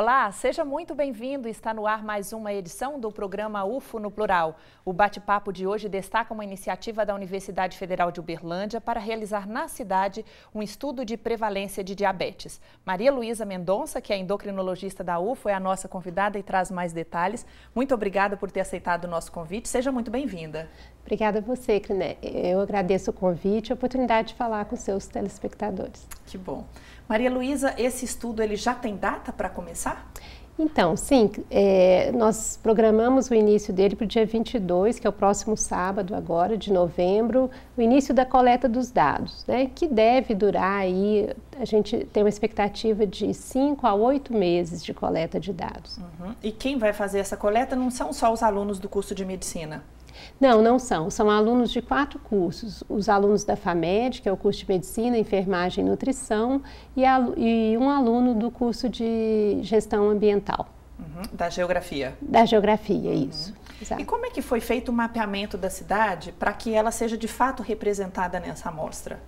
Olá, seja muito bem-vindo. Está no ar mais uma edição do programa UFO no Plural. O bate-papo de hoje destaca uma iniciativa da Universidade Federal de Uberlândia para realizar na cidade um estudo de prevalência de diabetes. Maria Luísa Mendonça, que é endocrinologista da UFO, é a nossa convidada e traz mais detalhes. Muito obrigada por ter aceitado o nosso convite. Seja muito bem-vinda. Obrigada a você, Cliné. Eu agradeço o convite e a oportunidade de falar com seus telespectadores. Que bom. Maria Luísa, esse estudo ele já tem data para começar? Então, sim, é, nós programamos o início dele para o dia 22, que é o próximo sábado agora, de novembro, o início da coleta dos dados, né, que deve durar aí, a gente tem uma expectativa de 5 a 8 meses de coleta de dados. Uhum. E quem vai fazer essa coleta não são só os alunos do curso de medicina? Não, não são. São alunos de quatro cursos. Os alunos da FAMED, que é o curso de Medicina, Enfermagem e Nutrição, e, e um aluno do curso de Gestão Ambiental. Uhum. Da Geografia. Da Geografia, uhum. isso. Exato. E como é que foi feito o mapeamento da cidade para que ela seja de fato representada nessa amostra?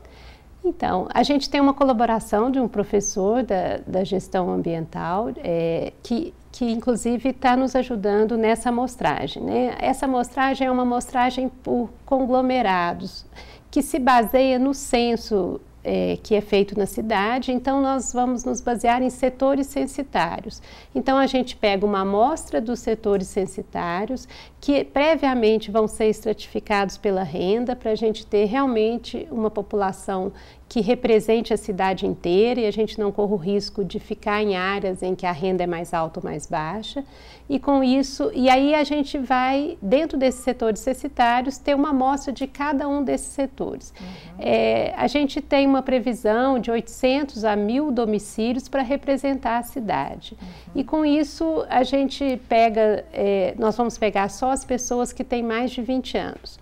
Então, a gente tem uma colaboração de um professor da, da gestão ambiental é, que que inclusive está nos ajudando nessa amostragem. Né? Essa amostragem é uma amostragem por conglomerados, que se baseia no censo é, que é feito na cidade, então nós vamos nos basear em setores censitários. Então a gente pega uma amostra dos setores censitários, que previamente vão ser estratificados pela renda, para a gente ter realmente uma população que represente a cidade inteira e a gente não corra o risco de ficar em áreas em que a renda é mais alta ou mais baixa. E com isso, e aí a gente vai, dentro desses setores censitários, ter uma amostra de cada um desses setores. Uhum. É, a gente tem uma previsão de 800 a 1.000 domicílios para representar a cidade. Uhum. E com isso, a gente pega, é, nós vamos pegar só as pessoas que têm mais de 20 anos.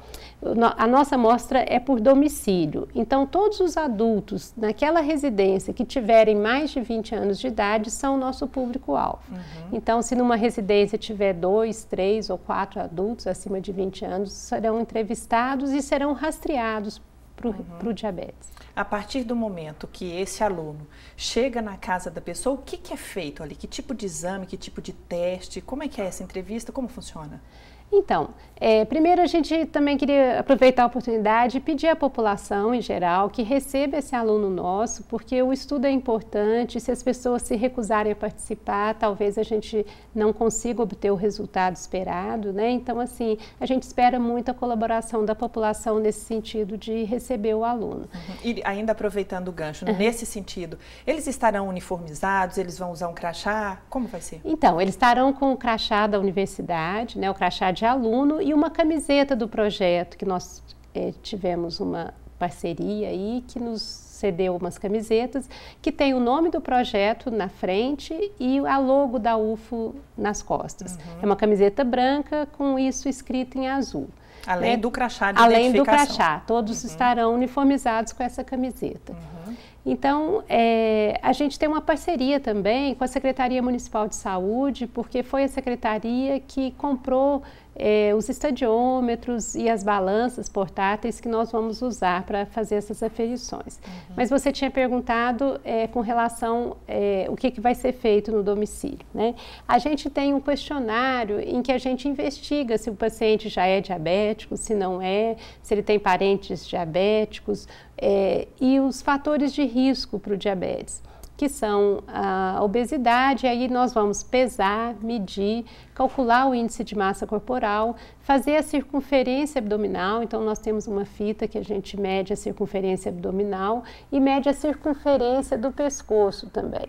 A nossa amostra é por domicílio. Então, todos os adultos naquela residência que tiverem mais de 20 anos de idade são o nosso público-alvo. Uhum. Então, se numa residência tiver dois, três ou quatro adultos acima de 20 anos, serão entrevistados e serão rastreados para o uhum. diabetes a partir do momento que esse aluno chega na casa da pessoa, o que, que é feito ali? Que tipo de exame, que tipo de teste? Como é que é essa entrevista? Como funciona? Então, é, primeiro a gente também queria aproveitar a oportunidade e pedir à população em geral que receba esse aluno nosso, porque o estudo é importante. Se as pessoas se recusarem a participar, talvez a gente não consiga obter o resultado esperado, né? Então, assim, a gente espera muito a colaboração da população nesse sentido de receber o aluno. Uhum. E ainda aproveitando o gancho, uhum. nesse sentido, eles estarão uniformizados, eles vão usar um crachá? Como vai ser? Então, eles estarão com o crachá da universidade, né, o crachá de aluno e uma camiseta do projeto, que nós é, tivemos uma parceria aí que nos cedeu umas camisetas, que tem o nome do projeto na frente e a logo da UFO nas costas. Uhum. É uma camiseta branca com isso escrito em azul. Além né? do crachá de Além do crachá, todos uhum. estarão uniformizados com essa camiseta. Uhum. Então, é, a gente tem uma parceria também com a Secretaria Municipal de Saúde, porque foi a secretaria que comprou é, os estadiômetros e as balanças portáteis que nós vamos usar para fazer essas aferições. Uhum. Mas você tinha perguntado é, com relação é, o que, que vai ser feito no domicílio. Né? A gente tem um questionário em que a gente investiga se o paciente já é diabético, se não é, se ele tem parentes diabéticos é, e os fatores de risco para o diabetes que são a obesidade, aí nós vamos pesar, medir, calcular o índice de massa corporal, fazer a circunferência abdominal, então nós temos uma fita que a gente mede a circunferência abdominal e mede a circunferência do pescoço também.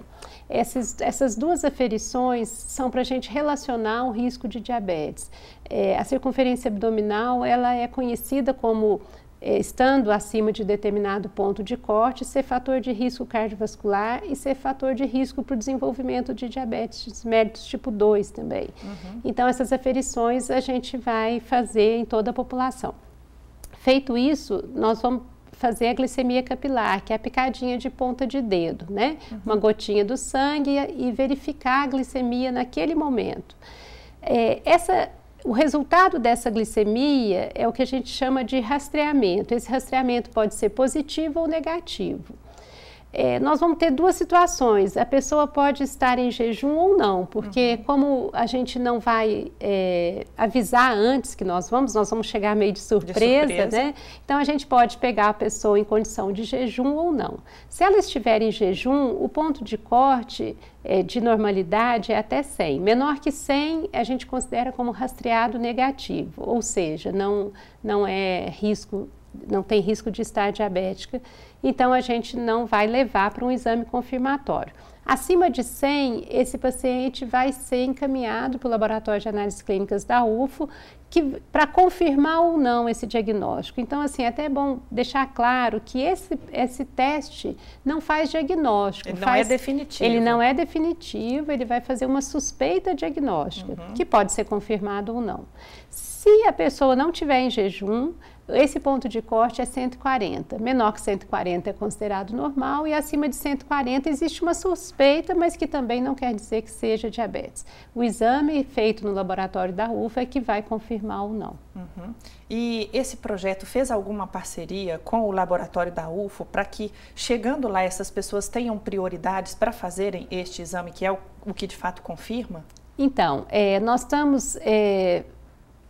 Essas, essas duas aferições são para a gente relacionar o risco de diabetes. É, a circunferência abdominal, ela é conhecida como é, estando acima de determinado ponto de corte, ser fator de risco cardiovascular e ser fator de risco para o desenvolvimento de diabetes mellitus tipo 2 também. Uhum. Então, essas aferições a gente vai fazer em toda a população. Feito isso, nós vamos fazer a glicemia capilar, que é a picadinha de ponta de dedo, né? Uhum. Uma gotinha do sangue e verificar a glicemia naquele momento. É, essa o resultado dessa glicemia é o que a gente chama de rastreamento. Esse rastreamento pode ser positivo ou negativo é, nós vamos ter duas situações. A pessoa pode estar em jejum ou não, porque uhum. como a gente não vai é, avisar antes que nós vamos, nós vamos chegar meio de surpresa, de surpresa, né? Então a gente pode pegar a pessoa em condição de jejum ou não. Se ela estiver em jejum, o ponto de corte é, de normalidade é até 100. Menor que 100, a gente considera como rastreado negativo, ou seja, não, não é risco não tem risco de estar diabética, então a gente não vai levar para um exame confirmatório. Acima de 100, esse paciente vai ser encaminhado para o laboratório de análises clínicas da UFO para confirmar ou não esse diagnóstico. Então, assim, é até é bom deixar claro que esse, esse teste não faz diagnóstico. Ele não é definitivo. Ele não é definitivo, ele vai fazer uma suspeita diagnóstica, uhum. que pode ser confirmado ou não. Se a pessoa não tiver em jejum, esse ponto de corte é 140. Menor que 140 é considerado normal e acima de 140 existe uma suspeita, mas que também não quer dizer que seja diabetes. O exame feito no laboratório da UFA é que vai confirmar ou não. Uhum. E esse projeto fez alguma parceria com o laboratório da UFO para que, chegando lá, essas pessoas tenham prioridades para fazerem este exame, que é o, o, que de fato confirma? Então, é, nós estamos. É,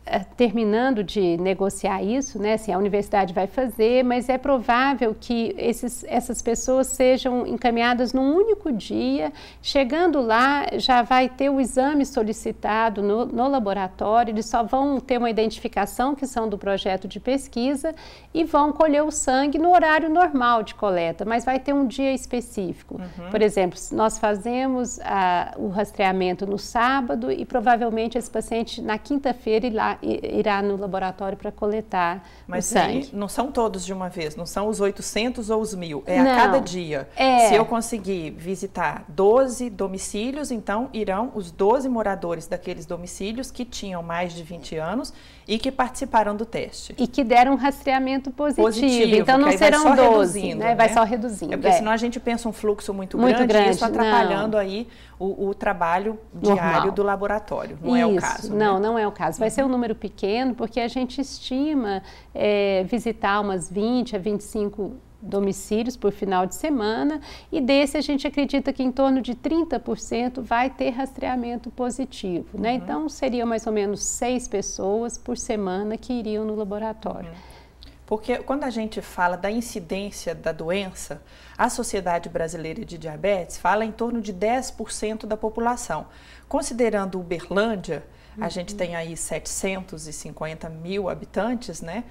é, terminando de negociar isso, né? Assim, a universidade vai fazer, mas é provável que esses, essas pessoas sejam encaminhadas num único dia. Chegando lá, já vai ter o exame solicitado no, no laboratório, eles só vão ter uma identificação que são do projeto de pesquisa e vão colher o sangue no horário normal de coleta, mas vai ter um dia específico. Uhum. Por exemplo, nós fazemos a, ah, o rastreamento no sábado e provavelmente esse paciente na quinta-feira lá irá, no laboratório para coletar Mas o sangue. não são todos de uma vez, não são os 800 ou os mil, é não, a cada dia. É... Se eu conseguir visitar 12 domicílios, então irão os 12 moradores daqueles domicílios que tinham mais de 20 anos e que participaram do teste. E que deram um rastreamento positivo. positivo então não serão 12, né? né? Vai né? só reduzindo. É porque é. senão a gente pensa um fluxo muito, muito grande, grande, e isso atrapalhando não. aí o, o trabalho diário Normal. do laboratório. Não isso. é o caso. Né? Não, né? não é o caso. Vai uhum. ser um número número pequeno, porque a gente estima é, visitar umas 20 a 25 domicílios por final de semana e desse a gente acredita que em torno de 30% vai ter rastreamento positivo, né? Uhum. Então seria mais ou menos seis pessoas por semana que iriam no laboratório. Uhum. Porque quando a gente fala da incidência da doença, a Sociedade Brasileira de Diabetes fala em torno de 10% da população. Considerando Uberlândia, Uhum. A gente tem aí 750 mil habitantes, né?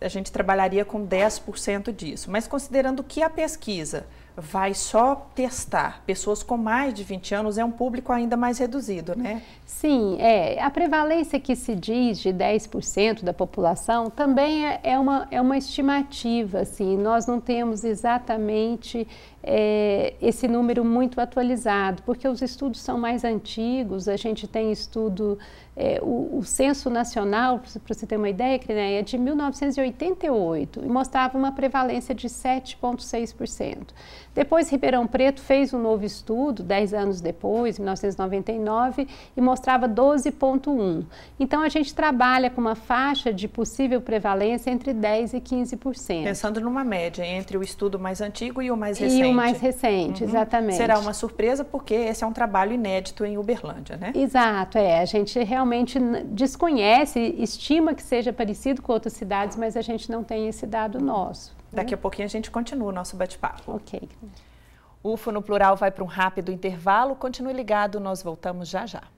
A gente trabalharia com 10% disso. Mas considerando que a pesquisa vai só testar pessoas com mais de 20 anos, é um público ainda mais reduzido, né? Sim, é. A prevalência que se diz de 10% da população também é, é uma, é uma estimativa, assim, nós não temos exatamente é, esse número muito atualizado, porque os estudos são mais antigos, a gente tem estudo, é, o, o, Censo Nacional, para você ter uma ideia, é de 1988 e mostrava uma prevalência de 7,6%. Depois, Ribeirão Preto fez um novo estudo, 10 anos depois, 1999, e mostrava 12,1. Então, a gente trabalha com uma faixa de possível prevalência entre 10% e 15%. Pensando numa média entre o estudo mais antigo e o mais recente. E o mais recente, uhum. exatamente. Será uma surpresa porque esse é um trabalho inédito em Uberlândia, né? Exato, é. A gente realmente desconhece, estima que seja parecido com outras cidades, mas a gente não tem esse dado nosso. Daqui a pouquinho a gente continua o nosso bate-papo. Ok. UFO no plural vai para um rápido intervalo. Continue ligado, nós voltamos já já.